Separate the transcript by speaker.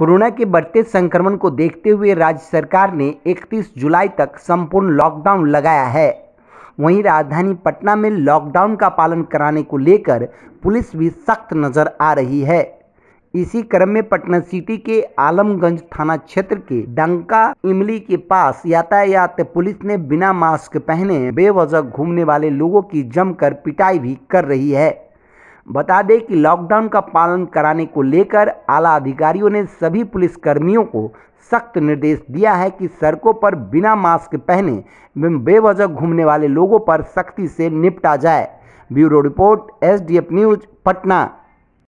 Speaker 1: corona के बढ़ते संक्रमण को देखते हुए राज्य सरकार ने 31 जुलाई तक संपूर्ण लॉकडाउन लगाया है वहीं राजधानी पटना में लॉकडाउन का पालन कराने को लेकर पुलिस भी सख्त नज़र आ रही है इसी क्रम में पटना सिटी के आलमगंज थाना क्षेत्र के डंका इमली के पास यातायात पुलिस ने बिना मास्क पहने बेवजह घूमने वाले लोगों की जमकर पिटाई भी कर रही है बता दें कि लॉकडाउन का पालन कराने को लेकर आला अधिकारियों ने सभी पुलिसकर्मियों को सख्त निर्देश दिया है कि सड़कों पर बिना मास्क पहने बेवजह घूमने वाले लोगों पर सख्ती से निपटा जाए bureau report S news Patna